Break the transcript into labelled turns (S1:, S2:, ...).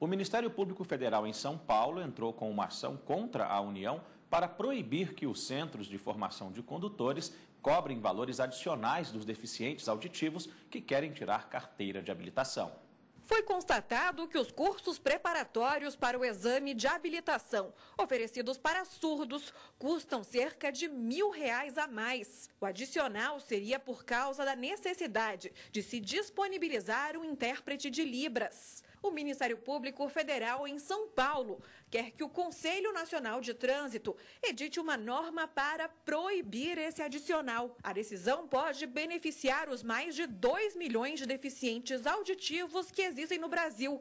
S1: O Ministério Público Federal em São Paulo entrou com uma ação contra a União para proibir que os centros de formação de condutores cobrem valores adicionais dos deficientes auditivos que querem tirar carteira de habilitação.
S2: Foi constatado que os cursos preparatórios para o exame de habilitação oferecidos para surdos custam cerca de mil reais a mais. O adicional seria por causa da necessidade de se disponibilizar um intérprete de Libras. O Ministério Público Federal em São Paulo quer que o Conselho Nacional de Trânsito edite uma norma para proibir esse adicional. A decisão pode beneficiar os mais de 2 milhões de deficientes auditivos que existem no Brasil,